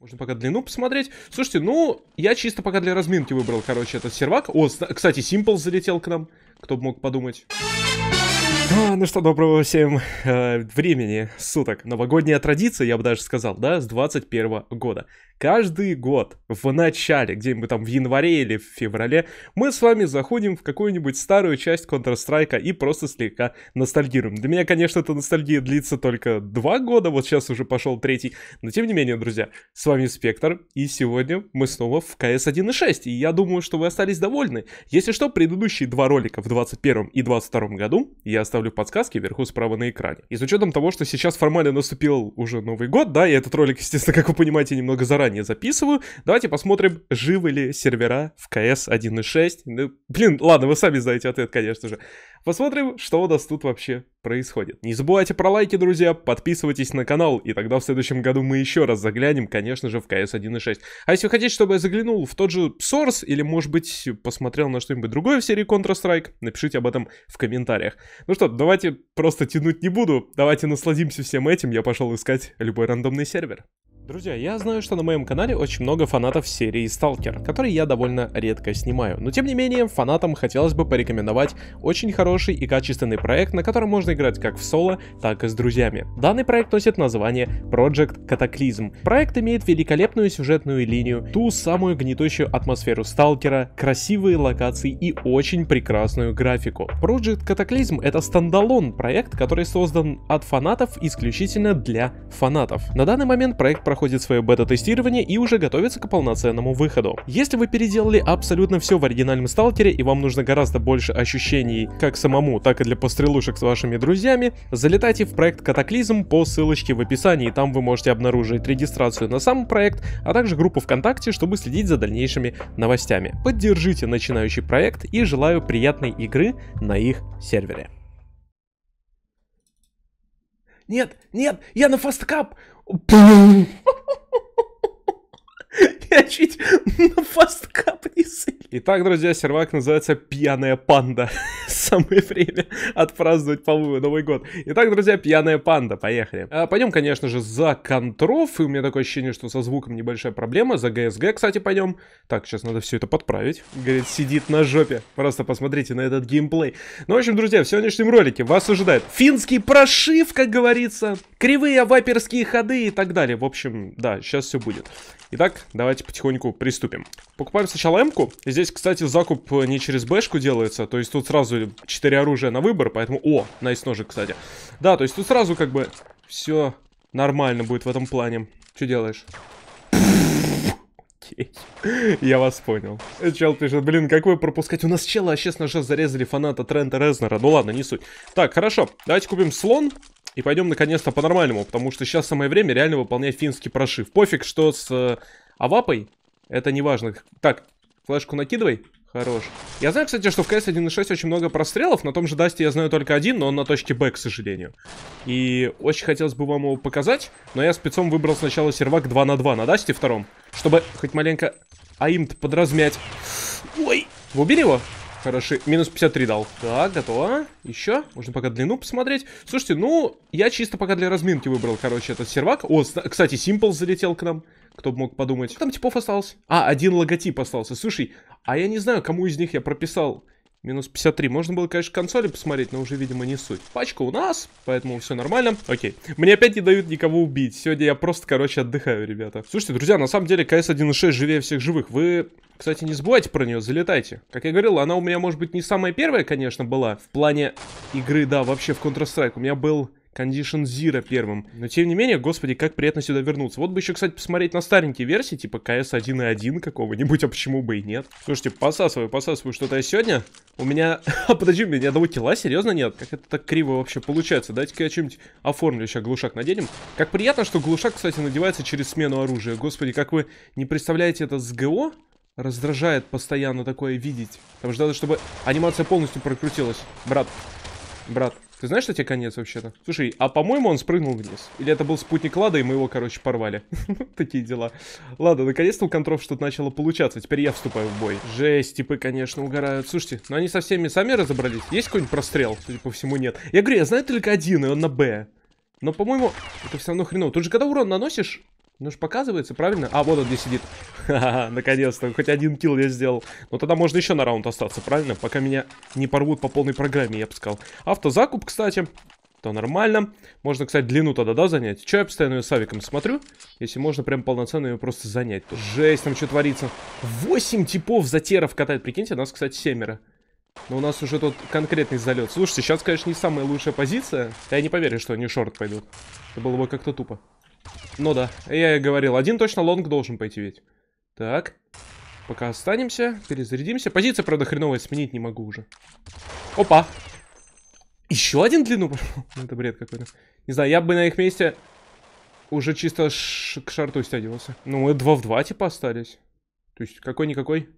Можно пока длину посмотреть. Слушайте, ну, я чисто пока для разминки выбрал, короче, этот сервак. О, кстати, Симпл залетел к нам. Кто бы мог подумать. А, ну что, доброго всем э, времени, суток. Новогодняя традиция, я бы даже сказал, да, с 21 года. Каждый год в начале, где-нибудь там в январе или в феврале, мы с вами заходим в какую-нибудь старую часть Counter-Strike и просто слегка ностальгируем. Для меня, конечно, эта ностальгия длится только два года, вот сейчас уже пошел третий, но тем не менее, друзья, с вами Спектр, и сегодня мы снова в CS 1.6, и я думаю, что вы остались довольны. Если что, предыдущие два ролика в 21 и 22 году я оставлю подсказки вверху справа на экране. И с учетом того, что сейчас формально наступил уже Новый год, да, и этот ролик, естественно, как вы понимаете, немного заранее заранее записываю. Давайте посмотрим, живы ли сервера в CS 1.6. Ну, блин, ладно, вы сами знаете ответ, конечно же. Посмотрим, что у нас тут вообще происходит. Не забывайте про лайки, друзья, подписывайтесь на канал, и тогда в следующем году мы еще раз заглянем, конечно же, в CS 1.6. А если вы хотите, чтобы я заглянул в тот же Source, или, может быть, посмотрел на что-нибудь другое в серии Counter-Strike, напишите об этом в комментариях. Ну что, давайте просто тянуть не буду, давайте насладимся всем этим, я пошел искать любой рандомный сервер. Друзья, я знаю, что на моем канале очень много фанатов серии Сталкер, которые я довольно редко снимаю. Но тем не менее, фанатам хотелось бы порекомендовать очень хороший и качественный проект, на котором можно играть как в соло, так и с друзьями. Данный проект носит название Project Cataclysm. Проект имеет великолепную сюжетную линию, ту самую гнетущую атмосферу Сталкера, красивые локации и очень прекрасную графику. Project Cataclysm это стандалон проект, который создан от фанатов исключительно для фанатов. На данный момент проект проходит свое бета-тестирование и уже готовится к полноценному выходу. Если вы переделали абсолютно все в оригинальном сталкере и вам нужно гораздо больше ощущений как самому, так и для пострелушек с вашими друзьями, залетайте в проект Катаклизм по ссылочке в описании, там вы можете обнаружить регистрацию на сам проект, а также группу ВКонтакте, чтобы следить за дальнейшими новостями. Поддержите начинающий проект и желаю приятной игры на их сервере. Нет, нет, я на фасткап! Boom. Я чуть на фасткап не Итак, друзья, сервак называется «Пьяная панда». Самое время отпраздновать, по-моему, Новый год. Итак, друзья, «Пьяная панда», поехали. А, пойдем, конечно же, за контров. И у меня такое ощущение, что со звуком небольшая проблема. За ГСГ, кстати, пойдем. Так, сейчас надо все это подправить. Говорит, сидит на жопе. Просто посмотрите на этот геймплей. Ну, в общем, друзья, в сегодняшнем ролике вас ожидает финский прошив, как говорится, кривые ваперские ходы и так далее. В общем, да, сейчас все будет. Итак, давайте потихоньку приступим. Покупаем сначала М-ку. Здесь, кстати, закуп э, не через Бэшку делается, то есть тут сразу 4 оружия на выбор, поэтому... О, найс ножик, кстати. Да, то есть тут сразу как бы все нормально будет в этом плане. Что делаешь? Я вас понял. Чел пишет, блин, как вы пропускать? У нас чела вообще с ножа зарезали фаната Трента Резнера. Ну ладно, не суть. Так, хорошо. Давайте купим слон. И пойдем наконец-то по-нормальному, потому что сейчас самое время реально выполнять финский прошив. Пофиг, что с э, а вапой? Это не важно. Так, флешку накидывай. Хорош. Я знаю, кстати, что в CS 1.6 очень много прострелов. На том же Дасте я знаю только один, но он на точке Б, к сожалению. И очень хотелось бы вам его показать, но я спецом выбрал сначала сервак 2 на 2 на Дасте втором, чтобы хоть маленько аимт подразмять. Ой! Вы убили его? Хороши. Минус 53 дал. Так, готово. Еще. Можно пока длину посмотреть. Слушайте, ну, я чисто пока для разминки выбрал, короче, этот сервак. О, кстати, Симпл залетел к нам. Кто бы мог подумать. Там типов осталось. А, один логотип остался. Слушай, а я не знаю, кому из них я прописал Минус 53. Можно было, конечно, консоли посмотреть, но уже, видимо, не суть. Пачка у нас, поэтому все нормально. Окей. Мне опять не дают никого убить. Сегодня я просто, короче, отдыхаю, ребята. Слушайте, друзья, на самом деле, КС 1.6 живее всех живых. Вы кстати, не забывайте про нее, залетайте. Как я говорил, она у меня, может быть, не самая первая, конечно, была. В плане игры, да, вообще в Counter-Strike. У меня был Condition Zero первым. Но тем не менее, господи, как приятно сюда вернуться. Вот бы еще, кстати, посмотреть на старенькие версии, типа CS 1.1 какого-нибудь, а почему бы и нет. Слушайте, посасываю, посасываю что-то я сегодня. У меня... А, подожди, у меня ни одного тела, серьезно нет? Как это так криво вообще получается? Дайте-ка я что-нибудь оформлю, сейчас глушак наденем. Как приятно, что глушак, кстати, надевается через смену оружия. Господи, как вы не представляете это с ГО? Раздражает постоянно такое видеть. Потому что надо, чтобы анимация полностью прокрутилась. Брат, брат, ты знаешь, что тебе конец вообще-то? Слушай, а по-моему он спрыгнул вниз. Или это был спутник Лада, и мы его, короче, порвали. Такие дела. Ладно, наконец-то у контров что-то начало получаться. Теперь я вступаю в бой. Жесть, типы, конечно, угорают. Слушайте, но они со всеми сами разобрались. Есть какой-нибудь прострел? Судя по всему, нет. Я говорю, я знаю только один, и он на Б. Но, по-моему, это все равно хреново. Тут же, когда урон наносишь, ну ж показывается, правильно? А, вот он где сидит. наконец-то, хоть один килл я сделал. Но ну, тогда можно еще на раунд остаться, правильно? Пока меня не порвут по полной программе, я бы сказал. Автозакуп, кстати. То нормально. Можно, кстати, длину тогда, да, занять? Че я постоянно ее с авиком смотрю? Если можно прям полноценно ее просто занять. То жесть, там что творится. 8 типов затеров катает. Прикиньте, нас, кстати, семеро. Но у нас уже тут конкретный залет. Слушайте, сейчас, конечно, не самая лучшая позиция. Я не поверю, что они шорт пойдут. Это было бы как-то тупо. Ну да, я и говорил, один точно лонг должен пойти ведь. Так, пока останемся, перезарядимся. Позиция, правда, хреновая, сменить не могу уже. Опа! Еще один длину пошел? Это бред какой-то. Не знаю, я бы на их месте уже чисто к шарту стягивался. Ну, мы 2 в 2 типа остались. То есть, какой-никакой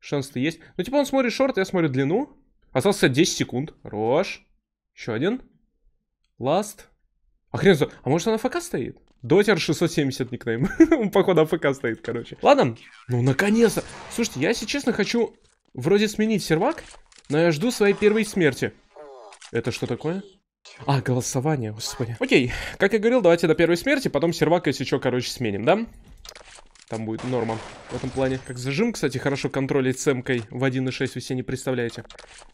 шанс-то есть. Ну, типа он смотрит шорт, я смотрю длину. Остался 10 секунд. Хорош. Еще один. Ласт. Охрен, а может она фока стоит? Дотер 670 никнейм. Он, походу, АФК стоит, короче. Ладно, ну, наконец-то. Слушайте, я, если честно, хочу вроде сменить сервак, но я жду своей первой смерти. Это что такое? А, голосование, господи. Окей, как я говорил, давайте до первой смерти, потом сервак, если что, короче, сменим, да? Там будет норма в этом плане. Как зажим, кстати, хорошо контролить с эмкой в 1.6, вы себе не представляете.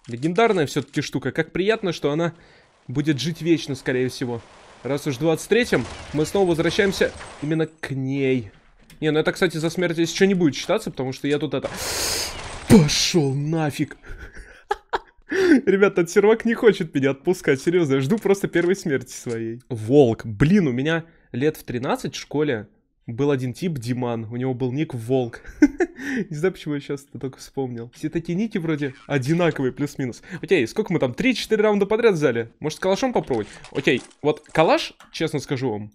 Легендарная все-таки штука. Как приятно, что она будет жить вечно, скорее всего. Раз уж в 23-м, мы снова возвращаемся именно к ней. Не, ну это, кстати, за смерть здесь еще не будет считаться, потому что я тут это... Пошел нафиг! Ребята, этот сервак не хочет меня отпускать, серьезно, я жду просто первой смерти своей. Волк, блин, у меня лет в 13 в школе был один тип, Диман, у него был ник Волк. Не знаю, почему я сейчас это только вспомнил. Все такие ники вроде одинаковые, плюс-минус. Окей, сколько мы там? 3-4 раунда подряд взяли? Может, с калашом попробовать? Окей, вот калаш, честно скажу вам,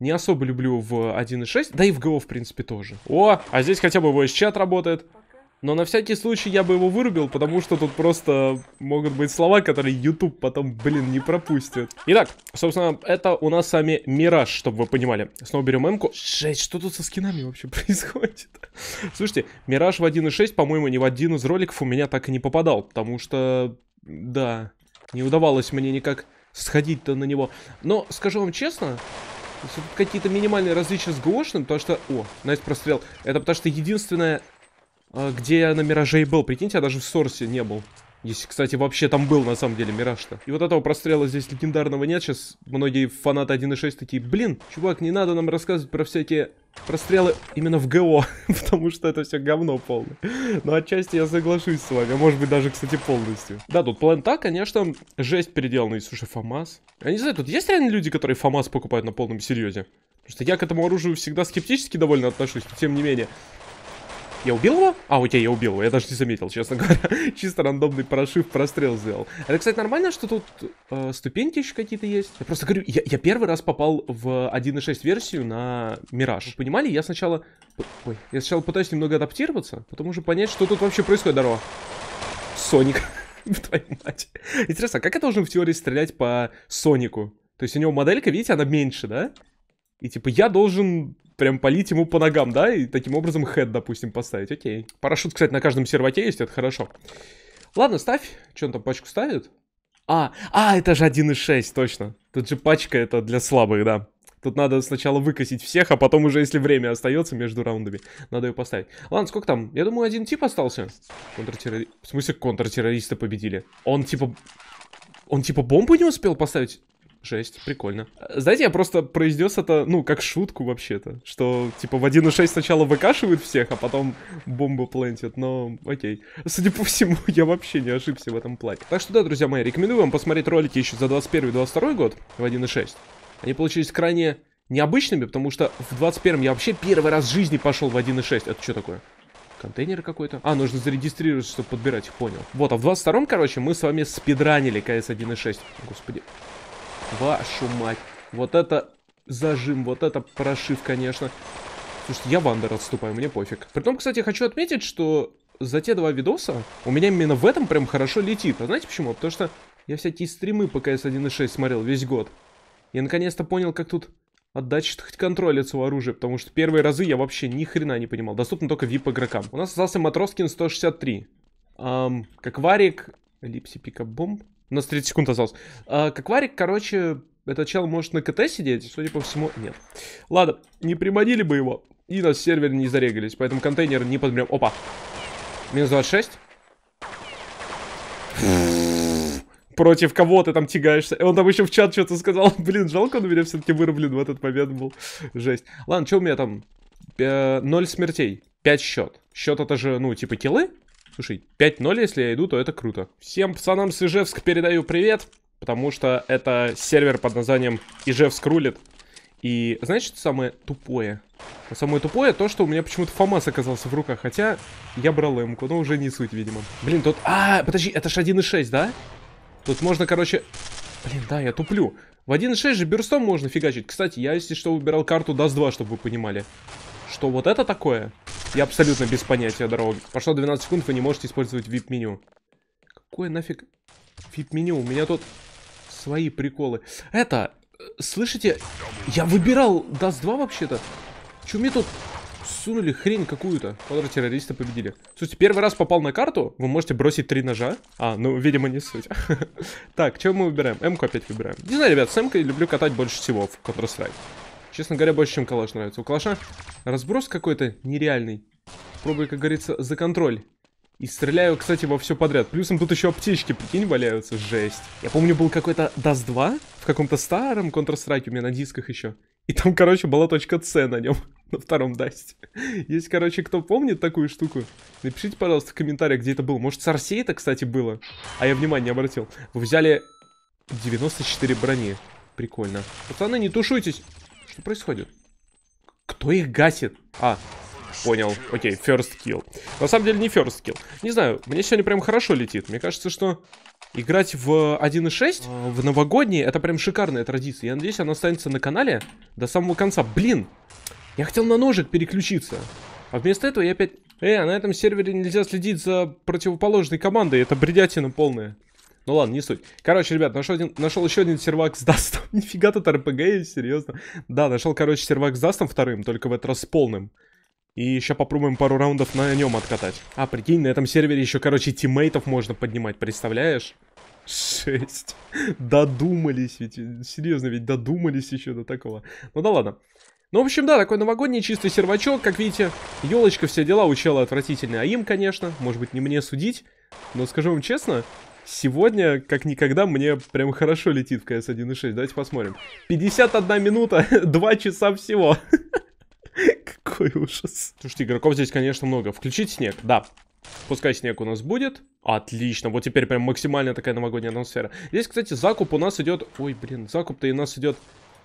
не особо люблю в 1.6, да и в ГО, в принципе, тоже. О, а здесь хотя бы voice чат работает. Но на всякий случай я бы его вырубил, потому что тут просто могут быть слова, которые YouTube потом, блин, не пропустит. Итак, собственно, это у нас сами Мираж, чтобы вы понимали. Снова берем М-ку. Жесть, что тут со скинами вообще происходит? Слушайте, Мираж в 1.6, по-моему, ни в один из роликов у меня так и не попадал, потому что, да, не удавалось мне никак сходить-то на него. Но, скажу вам честно, какие-то минимальные различия с Гошным, потому что... О, Найс прострел. Это потому что единственное а, где я на Мираже и был. Прикиньте, я даже в Сорсе не был. Если, кстати, вообще там был на самом деле Мираж-то. И вот этого прострела здесь легендарного нет. Сейчас многие фанаты 1.6 такие, блин, чувак, не надо нам рассказывать про всякие прострелы именно в ГО, потому что это все говно полное. Но отчасти я соглашусь с вами, а может быть даже, кстати, полностью. Да, тут плента, конечно, жесть переделанный. Слушай, ФАМАС. Я не знаю, тут есть реально люди, которые ФАМАС покупают на полном серьезе? Потому что я к этому оружию всегда скептически довольно отношусь, тем не менее. Я убил его? А, у тебя я убил его, я даже не заметил, честно говоря. Чисто рандомный прошив, прострел сделал. Это, кстати, нормально, что тут э, ступеньки еще какие-то есть? Я просто говорю, я, я первый раз попал в 1.6 версию на Мираж. Вы понимали, я сначала... Ой, я сначала пытаюсь немного адаптироваться, потом уже понять, что тут вообще происходит, здорово. Соник. Твою мать. Интересно, а как я должен в теории стрелять по Сонику? То есть у него моделька, видите, она меньше, да? И типа я должен прям полить ему по ногам, да, и таким образом хед, допустим, поставить, окей. Парашют, кстати, на каждом серваке есть, это хорошо. Ладно, ставь, что он там пачку ставит? А, а, это же 1.6, точно. Тут же пачка это для слабых, да. Тут надо сначала выкосить всех, а потом уже, если время остается между раундами, надо ее поставить. Ладно, сколько там? Я думаю, один тип остался. Контртеррори... В смысле, контртеррористы победили? Он типа... Он типа бомбу не успел поставить? Жесть, прикольно. Знаете, я просто произнес это, ну, как шутку вообще-то. Что, типа, в 1.6 сначала выкашивают всех, а потом бомбу плентят, но окей. Судя по всему, я вообще не ошибся в этом плане. Так что да, друзья мои, рекомендую вам посмотреть ролики еще за 21-22 год в 1.6. Они получились крайне необычными, потому что в 21-м я вообще первый раз в жизни пошел в 1.6. Это что такое? контейнер какой-то. А, нужно зарегистрироваться, чтобы подбирать их, понял. Вот, а в 22-м, короче, мы с вами спидранили КС 1.6. Господи. Вашу мать. Вот это зажим, вот это прошив, конечно. Слушайте, я вандер отступаю, мне пофиг. Притом, кстати, хочу отметить, что за те два видоса у меня именно в этом прям хорошо летит. А знаете почему? Потому что я всякие стримы по CS 1.6 смотрел весь год. Я наконец-то понял, как тут отдача хоть контролится у оружия, потому что первые разы я вообще ни хрена не понимал. Доступно только VIP игрокам. У нас остался Матроскин 163. Эм, как варик, липси пика бомб. У нас 30 секунд осталось. А, как короче, этот чел может на КТ сидеть, судя по всему, нет. Ладно, не приманили бы его. И на сервер не зарегались, поэтому контейнер не подберем. Опа. Минус 26. Против кого ты там тягаешься? он там еще в чат что-то сказал. Блин, жалко, он меня все-таки вырублен в этот момент был. Жесть. Ладно, что у меня там? Ноль смертей. 5 счет. Счет это же, ну, типа киллы. Слушай, 5-0, если я иду, то это круто. Всем пацанам с Ижевск передаю привет, потому что это сервер под названием Ижевск рулит. И знаете, что самое тупое? самое тупое то, что у меня почему-то ФАМАС оказался в руках, хотя я брал эмку, но уже не суть, видимо. Блин, тут... А, подожди, это ж 1.6, да? Тут можно, короче... Блин, да, я туплю. В 1.6 же бюрстом можно фигачить. Кстати, я, если что, выбирал карту DAS 2, чтобы вы понимали. Что вот это такое? Я абсолютно без понятия дороги. Пошло 12 секунд, вы не можете использовать VIP-меню. Какое нафиг VIP-меню? У меня тут свои приколы. Это, э, слышите, я выбирал Dust 2 вообще-то. Че мне тут сунули хрень какую-то? Контртеррористы победили. Слушайте, первый раз попал на карту, вы можете бросить три ножа. А, ну, видимо, не суть. Так, чего мы выбираем? М-ку опять выбираем. Не знаю, ребят, с М-кой люблю катать больше всего в Counter-Strike. Честно говоря, больше, чем калаш нравится. У калаша разброс какой-то нереальный. Пробую, как говорится, за контроль. И стреляю, кстати, во все подряд. Плюсом тут еще аптечки, прикинь, валяются. Жесть. Я помню, был какой-то DAS 2 в каком-то старом Counter-Strike у меня на дисках еще. И там, короче, была точка C на нем, на втором дасте. Есть, короче, кто помнит такую штуку, напишите, пожалуйста, в комментариях, где это было. Может, с Арсей это, кстати, было? А я внимание не обратил. Вы взяли 94 брони. Прикольно. Пацаны, не тушуйтесь. Что происходит? Кто их гасит? А, понял. Окей, first kill. На самом деле не first kill. Не знаю, мне сегодня прям хорошо летит. Мне кажется, что играть в 1.6 а. в новогодние, это прям шикарная традиция. Я надеюсь, она останется на канале до самого конца. Блин, я хотел на ножик переключиться. А вместо этого я опять... Э, на этом сервере нельзя следить за противоположной командой. Это бредятина полная. Ну ладно, не суть. Короче, ребят, нашел, один, нашел еще один сервак с дастом. Нифига тут РПГ есть, серьезно. Да, нашел, короче, сервак с дастом вторым, только в этот раз полным. И еще попробуем пару раундов на нем откатать. А, прикинь, на этом сервере еще, короче, тиммейтов можно поднимать, представляешь? Шесть. Додумались ведь. Серьезно, ведь додумались еще до такого. Ну да ладно. Ну, в общем, да, такой новогодний чистый сервачок, как видите. Елочка, все дела, учела отвратительные. А им, конечно, может быть, не мне судить. Но скажу вам честно, Сегодня, как никогда, мне прям хорошо летит в CS 1.6. Давайте посмотрим. 51 минута, 2 часа всего. Какой ужас. Слушайте, игроков здесь, конечно, много. Включить снег, да. Пускай снег у нас будет. Отлично, вот теперь прям максимальная такая новогодняя атмосфера. Здесь, кстати, закуп у нас идет... Ой, блин, закуп-то и у нас идет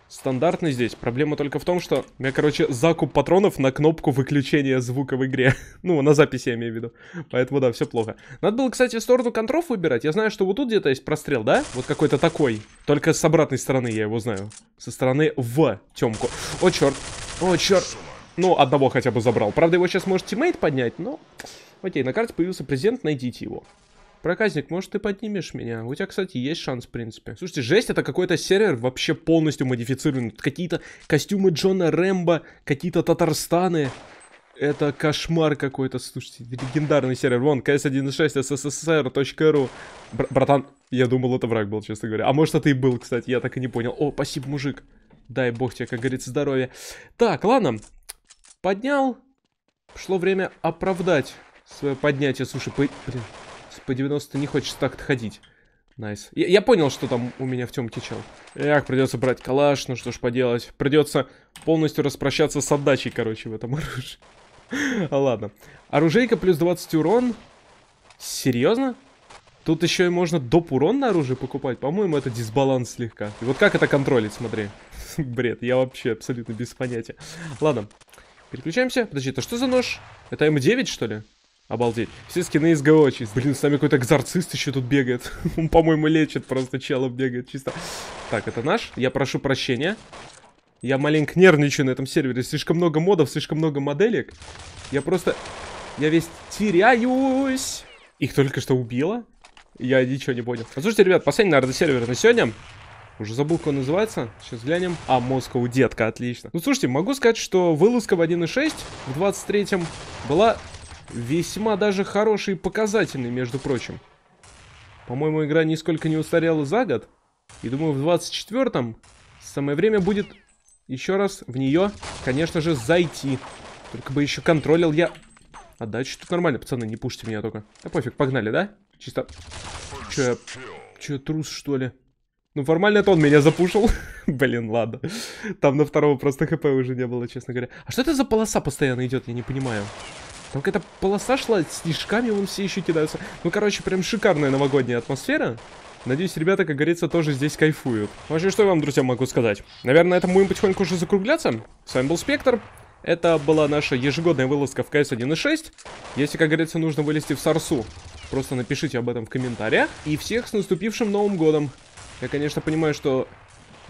стандартный здесь. Проблема только в том, что у меня, короче, закуп патронов на кнопку выключения звука в игре. ну, на записи я имею в виду. Поэтому, да, все плохо. Надо было, кстати, сторону контров выбирать. Я знаю, что вот тут где-то есть прострел, да? Вот какой-то такой. Только с обратной стороны я его знаю. Со стороны в темку. О, черт. О, черт. Ну, одного хотя бы забрал. Правда, его сейчас может тиммейт поднять, но... Окей, на карте появился презент, найдите его. Проказник, может, ты поднимешь меня? У тебя, кстати, есть шанс, в принципе. Слушайте, жесть, это какой-то сервер вообще полностью модифицированный. Какие-то костюмы Джона Рэмбо, какие-то Татарстаны. Это кошмар какой-то, слушайте, легендарный сервер. Вон, ks1.6 sssr.ru. Бр братан, я думал, это враг был, честно говоря. А может, это и был, кстати, я так и не понял. О, спасибо, мужик. Дай бог тебе, как говорится, здоровья. Так, ладно. Поднял. Пришло время оправдать свое поднятие. Слушай, по... блин, по 90 не хочется так-то ходить. nice. Я, я понял, что там у меня в темке чел. Эх, придется брать калаш, ну что ж поделать. Придется полностью распрощаться с отдачей, короче, в этом оружии. а ладно. Оружейка плюс 20 урон. Серьезно? Тут еще и можно доп урон на оружие покупать. По-моему, это дисбаланс слегка. И вот как это контролить, смотри. Бред, я вообще абсолютно без понятия. Ладно, переключаемся. Подожди, это что за нож? Это М9, что ли? Обалдеть. Все скины из ГО чисто. Блин, с нами какой-то экзорцист еще тут бегает. Он, по-моему, лечит просто челом бегает чисто. Так, это наш. Я прошу прощения. Я маленько нервничаю на этом сервере. Слишком много модов, слишком много моделек. Я просто... Я весь теряюсь. Их только что убило? Я ничего не понял. Слушайте, ребят, последний, наверное, сервер на сегодня. Уже забыл, как он называется. Сейчас глянем. А, Москва, детка, отлично. Ну, слушайте, могу сказать, что вылазка в 1.6 в 23-м была Весьма даже хороший и показательный, между прочим. По-моему, игра нисколько не устарела за год. И думаю, в 24-м самое время будет еще раз в нее, конечно же, зайти. Только бы еще контролил я... А Отдачу тут нормально, пацаны, не пушьте меня только. Да пофиг, погнали, да? Чисто... Че я... Че я трус, что ли? Ну, формально это он меня запушил. Блин, ладно. Там на второго просто хп уже не было, честно говоря. А что это за полоса постоянно идет, я не понимаю. Там ну, какая-то полоса шла, снежками вон все еще кидаются. Ну, короче, прям шикарная новогодняя атмосфера. Надеюсь, ребята, как говорится, тоже здесь кайфуют. Ну, вообще, что я вам, друзья, могу сказать? Наверное, это будем потихоньку уже закругляться. С вами был Спектр. Это была наша ежегодная вылазка в КС 1.6. Если, как говорится, нужно вылезти в Сарсу, просто напишите об этом в комментариях. И всех с наступившим Новым Годом. Я, конечно, понимаю, что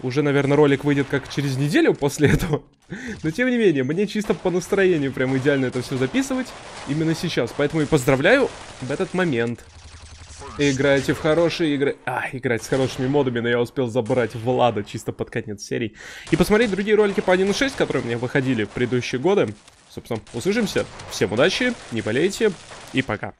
уже, наверное, ролик выйдет как через неделю после этого. Но тем не менее, мне чисто по настроению прям идеально это все записывать именно сейчас. Поэтому и поздравляю в этот момент. Играете в хорошие игры. А, играть с хорошими модами, но я успел забрать Влада чисто под конец серии. И посмотреть другие ролики по 1.6, которые у меня выходили в предыдущие годы. Собственно, услышимся. Всем удачи, не болейте и пока.